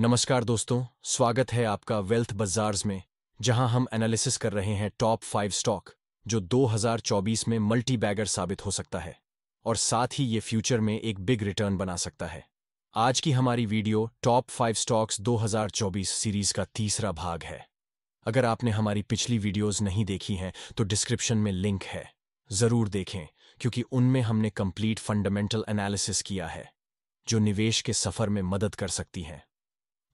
नमस्कार दोस्तों स्वागत है आपका वेल्थ बाजार्स में जहां हम एनालिसिस कर रहे हैं टॉप फाइव स्टॉक जो 2024 में मल्टी बैगर साबित हो सकता है और साथ ही ये फ्यूचर में एक बिग रिटर्न बना सकता है आज की हमारी video top five stocks 2024 series का तीसरा भाग है अगर आपने हमारी पिछली वीडियोज नहीं देखी हैं तो डिस्क्रिप्शन में लिंक है जरूर देखें क्योंकि उनमें हमने कंप्लीट फंडामेंटल एनालिसिस किया है जो निवेश के सफर में मदद कर सकती हैं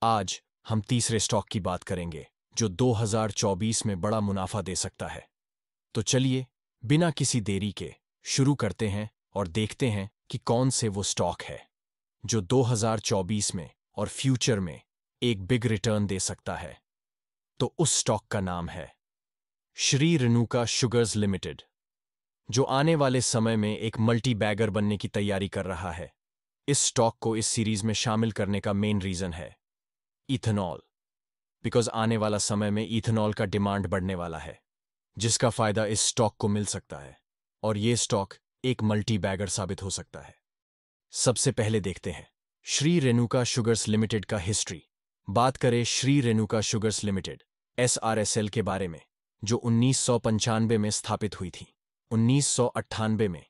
आज हम तीसरे स्टॉक की बात करेंगे जो 2024 में बड़ा मुनाफा दे सकता है तो चलिए बिना किसी देरी के शुरू करते हैं और देखते हैं कि कौन से वो स्टॉक है जो 2024 में और फ्यूचर में एक बिग रिटर्न दे सकता है तो उस स्टॉक का नाम है श्री रेणुका शुगर्स लिमिटेड जो आने वाले समय में एक मल्टी बैगर बनने की तैयारी कर रहा है इस स्टॉक को इस सीरीज में शामिल करने का मेन रीजन है इथेनॉल बिकॉज आने वाला समय में इथेनॉल का डिमांड बढ़ने वाला है जिसका फायदा इस स्टॉक को मिल सकता है और ये स्टॉक एक मल्टी बैगर साबित हो सकता है सबसे पहले देखते हैं श्री रेणुका शुगर्स लिमिटेड का हिस्ट्री बात करें Shri Renuka sugars limited SRSL के बारे में जो उन्नीस में स्थापित हुई थी उन्नीस में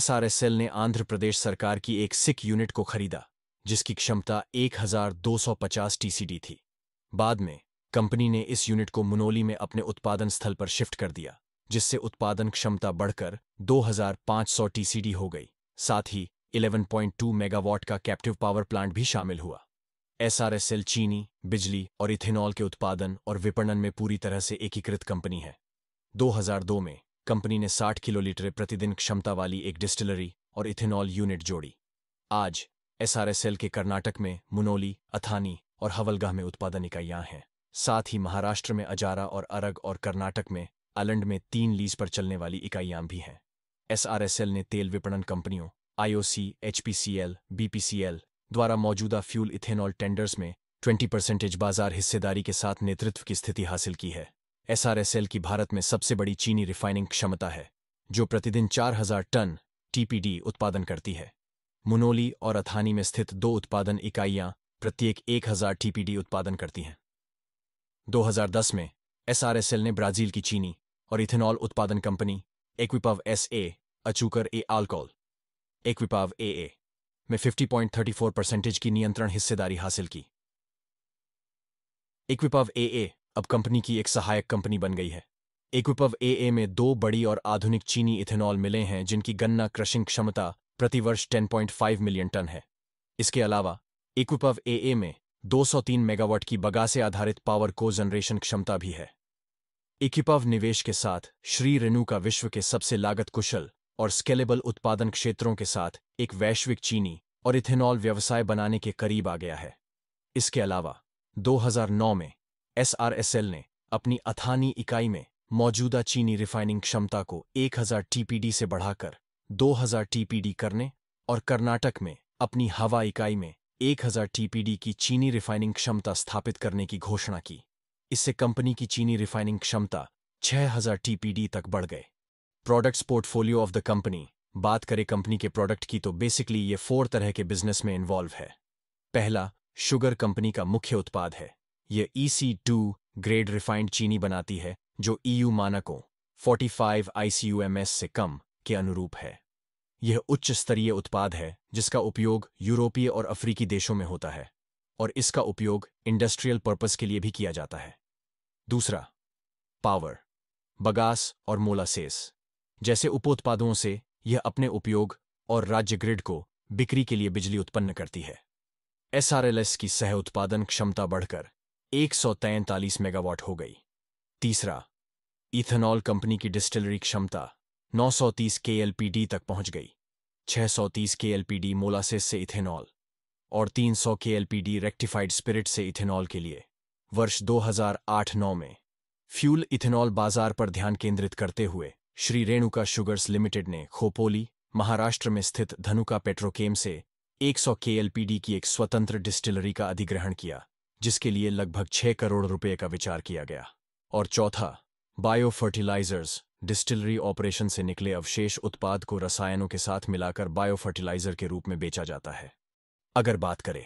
एसआरएसएल ने आंध्र प्रदेश सरकार की एक सिख यूनिट को खरीदा जिसकी क्षमता 1250 टीसीडी थी बाद में कंपनी ने इस यूनिट को मुनोली में अपने उत्पादन स्थल पर शिफ्ट कर दिया जिससे उत्पादन क्षमता बढ़कर 2500 टीसीडी हो गई साथ ही 11.2 मेगावाट का कैप्टिव पावर प्लांट भी शामिल हुआ एसआरएसएल चीनी बिजली और इथेनॉल के उत्पादन और विपणन में पूरी तरह से एकीकृत कंपनी है 2002 में कंपनी ने 60 किलोलीटर प्रतिदिन क्षमता वाली एक डिस्टिलरी और इथेनॉल यूनिट जोड़ी आज एसआरएसएल के कर्नाटक में मुनोली अथानी और हवलगाह में उत्पादन इकाइयां हैं साथ ही महाराष्ट्र में अजारा और अरग और कर्नाटक में अलंड में तीन लीज पर चलने वाली इकाइयां भी हैं एसआरएसएल ने तेल विपणन कंपनियों आईओसी एचपीसीएल बीपीसीएल द्वारा मौजूदा फ्यूल इथेनॉल टेंडर्स में 20 परसेंटेज बाजार हिस्सेदारी के साथ नेतृत्व की स्थिति हासिल की है एसआरएसएल की भारत में सबसे बड़ी चीनी रिफाइनिंग क्षमता है जो प्रतिदिन 4000 टन टीपीडी उत्पादन करती है मुनोली और अथानी में स्थित दो उत्पादन इकाइयां प्रत्येक 1000 टीपीडी उत्पादन करती हैं 2010 में एसआरएसएल ने ब्राजील की चीनी और इथेनॉल उत्पादन कंपनी एक्विपाव एस ए अचूकर ए आल्कोल एक्विपाव ए ए में 50.34 परसेंटेज की नियंत्रण हिस्सेदारी हासिल की इक्विपव ए ए अब कंपनी की एक सहायक कंपनी बन गई है एक्विपव ए ए में दो बड़ी और आधुनिक चीनी इथेनॉल मिले हैं जिनकी गन्ना क्रशिंग क्षमता प्रतिवर्ष 10.5 मिलियन टन है इसके अलावा इक्विपव एए में 203 मेगावाट की बगा से आधारित पावर को जनरेशन क्षमता भी है इक्विपव निवेश के साथ श्री रेणु का विश्व के सबसे लागत कुशल और स्केलेबल उत्पादन क्षेत्रों के साथ एक वैश्विक चीनी और इथेनॉल व्यवसाय बनाने के करीब आ गया है इसके अलावा 2009 में एसआरएसएल ने अपनी अथानी इकाई में मौजूदा चीनी रिफाइनिंग क्षमता को 1000 टीपीडी से बढ़ाकर 2000 टीपीडी करने और कर्नाटक में अपनी हवा इकाई में 1000 टीपीडी की चीनी रिफाइनिंग क्षमता स्थापित करने की घोषणा की इससे कंपनी की चीनी रिफाइनिंग क्षमता 6000 टीपीडी तक बढ़ गए products portfolio of the company बात करें कंपनी के प्रोडक्ट की तो बेसिकली ये फोर तरह के बिजनेस में इन्वॉल्व है पहला शुगर कंपनी का मुख्य उत्पाद है यह E e two grade refined चीनी बनाती है जो ईयू e मानकों 45 आईसीयूएमएस से कम के अनुरूप है यह उच्च स्तरीय उत्पाद है जिसका उपयोग यूरोपीय और अफ्रीकी देशों में होता है और इसका उपयोग इंडस्ट्रियल पर्पस के लिए भी किया जाता है दूसरा पावर बगास और मोलासेस जैसे उपोत्पादों से यह अपने उपयोग और राज्य ग्रिड को बिक्री के लिए बिजली उत्पन्न करती है एसआरएलएस की सह उत्पादन क्षमता बढ़कर एक मेगावाट हो गई तीसरा इथेनॉल कंपनी की डिस्टिलरी क्षमता 930 केएलपीडी तक पहुंच गई 630 केएलपीडी मोलासेस से इथेनॉल और 300 केएलपीडी रेक्टिफाइड स्पिरिट से इथेनॉल के लिए वर्ष 2008-9 में फ्यूल इथेनॉल बाजार पर ध्यान केंद्रित करते हुए श्री रेणुका शुगर्स लिमिटेड ने खोपोली महाराष्ट्र में स्थित धनुका पेट्रोकेम से 100 केएलपीडी की एक स्वतंत्र डिस्टिलरी का अधिग्रहण किया जिसके लिए लगभग छह करोड़ रुपये का विचार किया गया और चौथा बायो फर्टिलाइजर्स डिस्टिलरी ऑपरेशन से निकले अवशेष उत्पाद को रसायनों के साथ मिलाकर बायोफर्टिलाइजर के रूप में बेचा जाता है अगर बात करें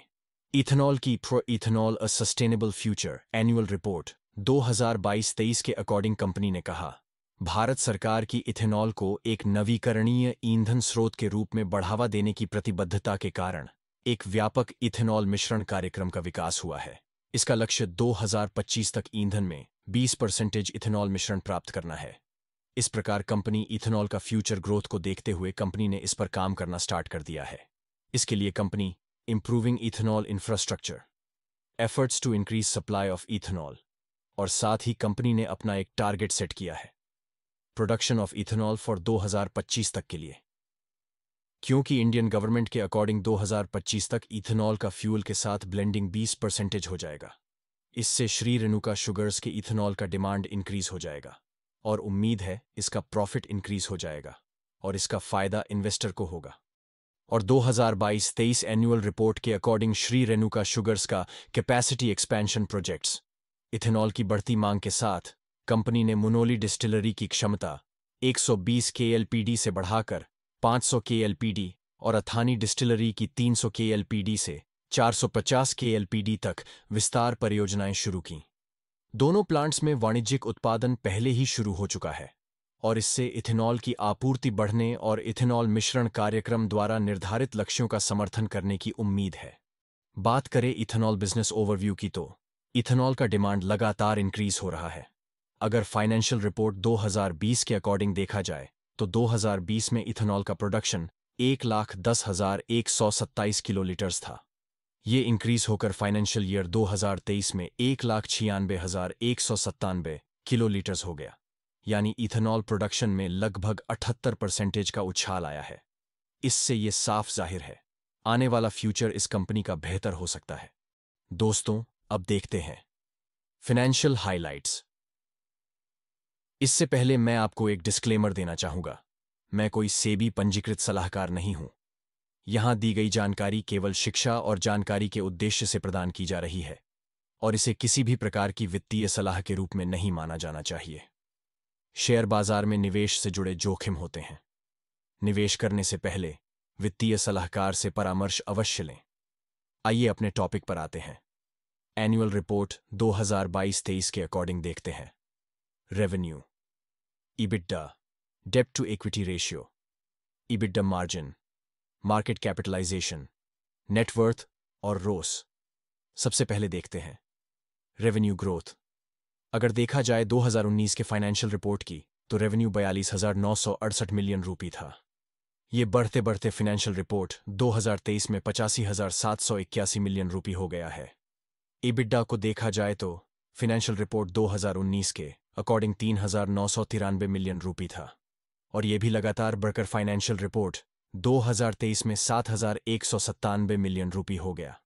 इथेनॉल की pro ethanol a sustainable future annual report 2022-23 के अकॉर्डिंग कंपनी ने कहा भारत सरकार की इथेनॉल को एक नवीकरणीय ईंधन स्रोत के रूप में बढ़ावा देने की प्रतिबद्धता के कारण एक व्यापक इथेनॉल मिश्रण कार्यक्रम का विकास हुआ है इसका लक्ष्य 2025 तक ईंधन में 20 परसेंटेज इथेनॉल मिश्रण प्राप्त करना है इस प्रकार कंपनी इथेनॉल का फ्यूचर ग्रोथ को देखते हुए कंपनी ने इस पर काम करना स्टार्ट कर दिया है इसके लिए company improving ethanol infrastructure efforts to increase supply of ethanol और साथ ही कंपनी ने अपना एक टारगेट सेट किया है प्रोडक्शन ऑफ इथेनॉल फॉर 2025 तक के लिए क्योंकि इंडियन गवर्नमेंट के अकॉर्डिंग 2025 तक इथेनॉल का फ्यूल के साथ ब्लेंडिंग 20 परसेंटेज हो जाएगा इससे श्री रेणुका शुगर्स के इथेनॉल का डिमांड इंक्रीज हो जाएगा और उम्मीद है इसका प्रॉफिट इंक्रीज हो जाएगा और इसका फायदा इन्वेस्टर को होगा और 2022-23 एनुअल रिपोर्ट के अकॉर्डिंग श्री रेणुका शुगर्स का कैपेसिटी एक्सपेंशन प्रोजेक्ट्स इथेनॉल की बढ़ती मांग के साथ कंपनी ने मुनोली डिस्टिलरी की क्षमता 120 केएलपीडी से बढ़ाकर 500 केएलपीडी और अथानी डिस्टिलरी की 300 केएलपीडी से 450 केएलपीडी तक विस्तार परियोजनाएं शुरू कीं दोनों प्लांट्स में वाणिज्यिक उत्पादन पहले ही शुरू हो चुका है और इससे इथेनॉल की आपूर्ति बढ़ने और इथेनॉल मिश्रण कार्यक्रम द्वारा निर्धारित लक्ष्यों का समर्थन करने की उम्मीद है बात करें इथेनॉल बिजनेस ओवरव्यू की तो इथेनॉल का डिमांड लगातार इंक्रीज हो रहा है अगर फाइनेंशियल रिपोर्ट 2020 के अकॉर्डिंग देखा जाए तो 2020 में इथेनॉल का प्रोडक्शन एक लाख दस हजार एक सौ सत्ताईस किलोलीटर्स था ये इंक्रीज होकर फाइनेंशियल ईयर 2023 में एक लाख छियानबे हजार एक सौ सत्तानबे किलोलीटर्स हो गया यानी इथेनॉल प्रोडक्शन में लगभग 78 परसेंटेज का उछाल आया है इससे ये साफ जाहिर है आने वाला फ्यूचर इस कंपनी का बेहतर हो सकता है दोस्तों अब देखते हैं फिनेंशियल हाइलाइट्स इससे पहले मैं आपको एक डिस्क्लेमर देना चाहूंगा मैं कोई सेबी पंजीकृत सलाहकार नहीं हूं यहां दी गई जानकारी केवल शिक्षा और जानकारी के उद्देश्य से प्रदान की जा रही है और इसे किसी भी प्रकार की वित्तीय सलाह के रूप में नहीं माना जाना चाहिए शेयर बाजार में निवेश से जुड़े जोखिम होते हैं निवेश करने से पहले वित्तीय सलाहकार से परामर्श अवश्य लें आइए अपने टॉपिक पर आते हैं एनुअल रिपोर्ट 2022-23 के अकॉर्डिंग देखते हैं revenue EBITDA debt to equity ratio EBITDA margin market capitalisation net worth और रोस सबसे पहले देखते हैं रेवेन्यू ग्रोथ अगर देखा जाए 2019 के फाइनेंशियल रिपोर्ट की तो रेवेन्यू बयालीस मिलियन रूपी था ये बढ़ते बढ़ते फाइनेंशियल रिपोर्ट 2023 में पचासी मिलियन रूपी हो गया है इबिड्डा को देखा जाए तो फाइनेंशियल रिपोर्ट 2019 के अकॉर्डिंग तीन मिलियन रूपी था और यह भी लगातार बढ़कर फाइनेंशियल रिपोर्ट 2023 में सात हजार एक सौ सत्तानवे मिलियन रुपी हो गया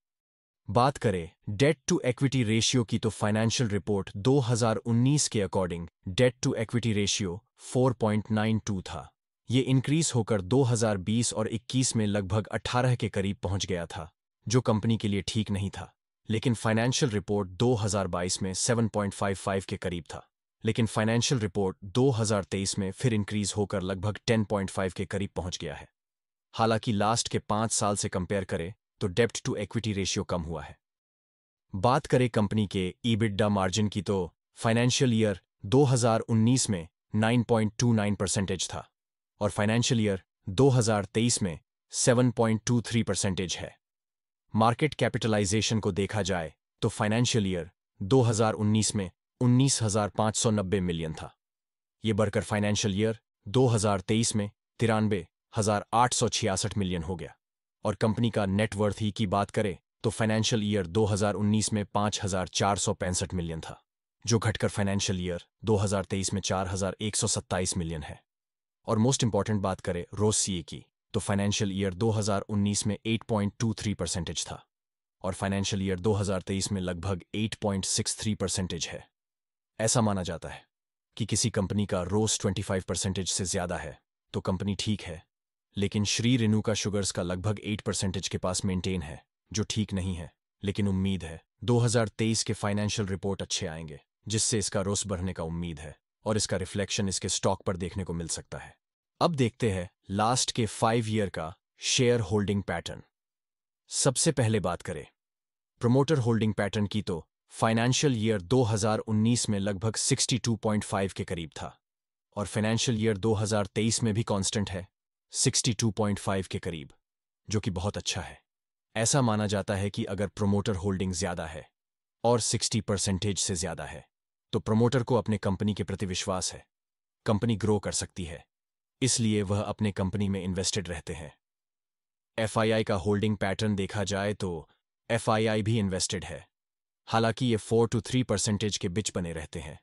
बात करें डेट टू एक्विटी रेशियो की तो फाइनेंशियल रिपोर्ट 2019 के according debt to equity ratio 4.92 था ये इंक्रीज होकर 2020 और 21 में लगभग 18 के करीब पहुंच गया था जो कंपनी के लिए ठीक नहीं था लेकिन फाइनेंशियल रिपोर्ट 2022 में 7.55 के करीब था लेकिन फाइनेंशियल रिपोर्ट 2023 में फिर इंक्रीज होकर लगभग 10.5 के करीब पहुंच गया है हालांकि लास्ट के पांच साल से कंपेयर करें तो डेप्ट टू इक्विटी रेशियो कम हुआ है बात करें कंपनी के ईबिड्डा मार्जिन की तो फाइनेंशियल ईयर 2019 में 9.29 परसेंटेज था और फाइनेंशियल ईयर 2023 में 7.23 परसेंटेज है मार्केट कैपिटलाइजेशन को देखा जाए तो फाइनेंशियल ईयर 2019 में 19,590 मिलियन था ये बढ़कर फाइनेंशियल ईयर 2023 में तिरानवे हजार आठ सौ छियासठ मिलियन हो गया और कंपनी का नेटवर्थ ही की बात करें तो फाइनेंशियल ईयर 2019 में पांच हजार चार सौ पैंसठ मिलियन था जो घटकर फाइनेंशियल ईयर 2023 में चार हजार एक सौ सत्ताईस मिलियन है और मोस्ट इंपॉर्टेंट बात करें रोज सीए की तो फाइनेंशियल ईयर 2019 में 8.23 परसेंटेज था और फाइनेंशियल ईयर 2023 में लगभग 8.63 परसेंटेज है ऐसा माना जाता है कि किसी कंपनी का रोज 25 परसेंटेज से ज्यादा है तो कंपनी ठीक है लेकिन श्री का शुगर्स का लगभग एट परसेंटेज के पास मेंटेन है जो ठीक नहीं है लेकिन उम्मीद है 2023 के फाइनेंशियल रिपोर्ट अच्छे आएंगे जिससे इसका रोस बढ़ने का उम्मीद है और इसका रिफ्लेक्शन इसके स्टॉक पर देखने को मिल सकता है अब देखते हैं लास्ट के फाइव ईयर का शेयर होल्डिंग पैटर्न सबसे पहले बात करें प्रमोटर होल्डिंग पैटर्न की तो फाइनेंशियल ईयर 2019 में लगभग 62.5 के करीब था और फाइनेंशियल ईयर 2023 में भी कांस्टेंट है 62.5 के करीब जो कि बहुत अच्छा है ऐसा माना जाता है कि अगर प्रोमोटर होल्डिंग ज्यादा है और 60 परसेंटेज से ज्यादा है तो प्रोमोटर को अपने कंपनी के प्रति विश्वास है कंपनी ग्रो कर सकती है इसलिए वह अपने कंपनी में इन्वेस्टेड रहते हैं एफआईआई का होल्डिंग पैटर्न देखा जाए तो एफआईआई भी इन्वेस्टेड है हालांकि ये फोर टू थ्री परसेंटेज के बीच बने रहते हैं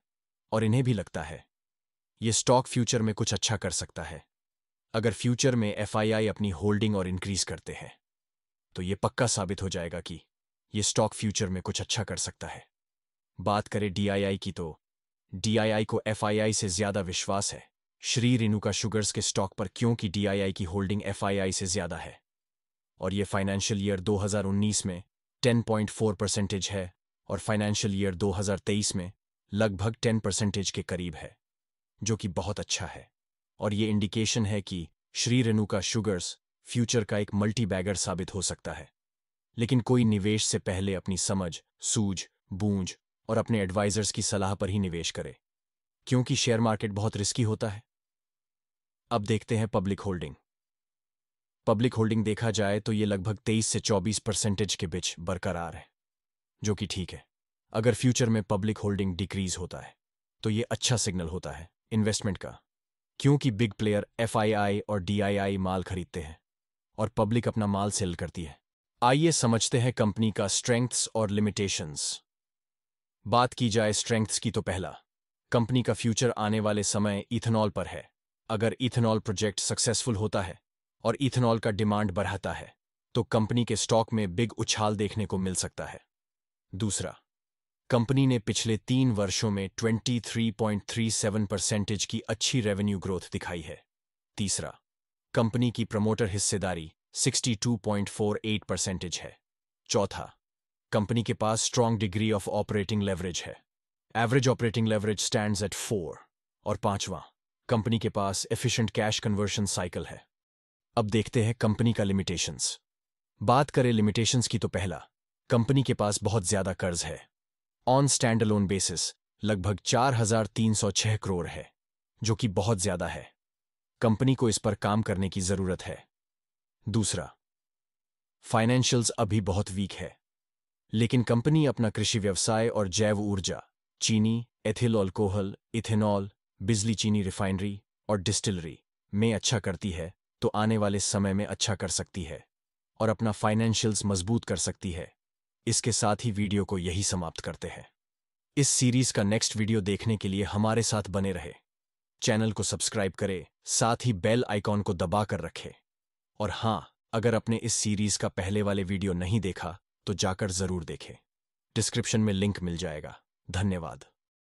और इन्हें भी लगता है ये स्टॉक फ्यूचर में कुछ अच्छा कर सकता है अगर फ्यूचर में एफआईआई अपनी होल्डिंग और इंक्रीज करते हैं तो ये पक्का साबित हो जाएगा कि ये स्टॉक फ्यूचर में कुछ अच्छा कर सकता है बात करें डीआईआई की तो डीआईआई को एफआईआई से ज्यादा विश्वास है श्री रेणुका शुगर्स के स्टॉक पर क्योंकि डीआईआई की होल्डिंग एफआईआई से ज्यादा है और ये फाइनेंशियल ईयर 2019 में 10.4 परसेंटेज है और फाइनेंशियल ईयर 2023 में लगभग 10 परसेंटेज के करीब है जो कि बहुत अच्छा है और ये इंडिकेशन है कि श्री रेणुका शुगर्स फ्यूचर का एक मल्टी बैगर साबित हो सकता है लेकिन कोई निवेश से पहले अपनी समझ सूझ बूंझ और अपने एडवाइजर्स की सलाह पर ही निवेश करे क्योंकि शेयर मार्केट बहुत रिस्की होता है अब देखते हैं पब्लिक होल्डिंग पब्लिक होल्डिंग देखा जाए तो ये लगभग 23 से 24 परसेंटेज के बीच बरकरार है जो कि ठीक है अगर फ्यूचर में पब्लिक होल्डिंग डिक्रीज होता है तो ये अच्छा सिग्नल होता है इन्वेस्टमेंट का क्योंकि बिग प्लेयर एफआईआई और डीआईआई माल खरीदते हैं और पब्लिक अपना माल सेल करती है आइए समझते हैं कंपनी का स्ट्रेंथ्स और लिमिटेशंस बात की जाए स्ट्रेंथ्स की तो पहला कंपनी का फ्यूचर आने वाले समय इथेनॉल पर है अगर इथेनॉल प्रोजेक्ट सक्सेसफुल होता है और इथेनॉल का डिमांड बढ़ाता है तो कंपनी के स्टॉक में बिग उछाल देखने को मिल सकता है दूसरा कंपनी ने पिछले तीन वर्षों में 23.37 परसेंटेज की अच्छी रेवेन्यू ग्रोथ दिखाई है तीसरा कंपनी की प्रमोटर हिस्सेदारी 62.48 परसेंटेज है चौथा कंपनी के पास strong degree of operating leverage है average operating leverage stands at four और पांचवा कंपनी के पास एफिशिएंट कैश कन्वर्शन साइकिल है अब देखते हैं कंपनी का लिमिटेशंस बात करें लिमिटेशंस की तो पहला कंपनी के पास बहुत ज्यादा कर्ज है ऑन स्टैंड लोन बेसिस लगभग 4,306 करोड़ है जो कि बहुत ज्यादा है कंपनी को इस पर काम करने की जरूरत है दूसरा फाइनेंशियल्स अभी बहुत वीक है लेकिन कंपनी अपना कृषि व्यवसाय और जैव ऊर्जा चीनी एथिल अल्कोहल इथेनॉल बिजली चीनी रिफाइनरी और डिस्टिलरी में अच्छा करती है तो आने वाले समय में अच्छा कर सकती है और अपना फाइनेंशियल्स मजबूत कर सकती है इसके साथ ही वीडियो को यही समाप्त करते हैं इस सीरीज का नेक्स्ट वीडियो देखने के लिए हमारे साथ बने रहे चैनल को सब्सक्राइब करें साथ ही बेल आइकॉन को दबा कर रखें और हां अगर अपने इस सीरीज का पहले वाले वीडियो नहीं देखा तो जाकर जरूर देखें डिस्क्रिप्शन में लिंक मिल जाएगा धन्यवाद